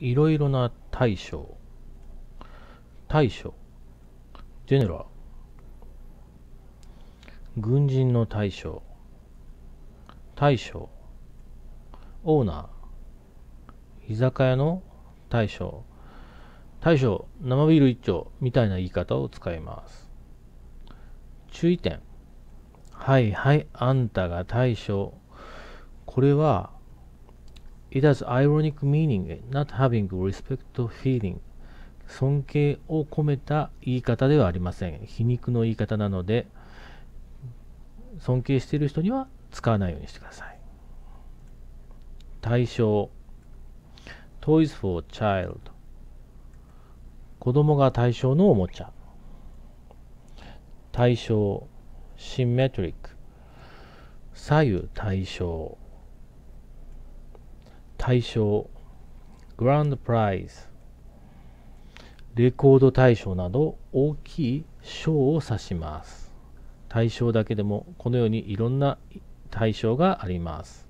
いろいろな大将、大将、ジェネラー。軍人の大将、大将、オーナー、居酒屋の大将、大将、生ビール一丁みたいな言い方を使います。注意点。はいはい、あんたが大将。これは、It has ironic meaning, not having respect feeling. 尊敬を込めた言い方ではありません。皮肉の言い方なので、尊敬している人には使わないようにしてください。対象 Toys for Child 子供が対象のおもちゃ対象 Symmetric 左右対称大賞、グランドプライズ、レコード大賞など大きい賞を指します。大賞だけでもこのようにいろんな大賞があります。